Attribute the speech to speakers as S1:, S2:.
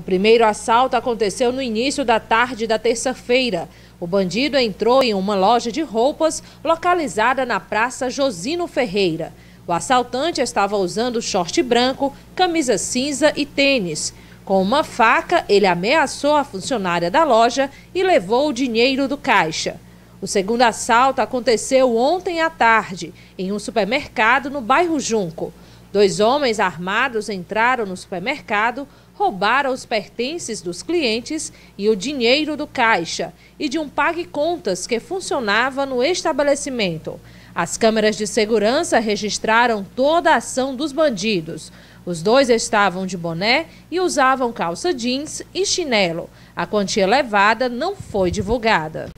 S1: O primeiro assalto aconteceu no início da tarde da terça-feira. O bandido entrou em uma loja de roupas localizada na Praça Josino Ferreira. O assaltante estava usando short branco, camisa cinza e tênis. Com uma faca, ele ameaçou a funcionária da loja e levou o dinheiro do caixa. O segundo assalto aconteceu ontem à tarde, em um supermercado no bairro Junco. Dois homens armados entraram no supermercado, roubaram os pertences dos clientes e o dinheiro do caixa e de um pague-contas que funcionava no estabelecimento. As câmeras de segurança registraram toda a ação dos bandidos. Os dois estavam de boné e usavam calça jeans e chinelo. A quantia levada não foi divulgada.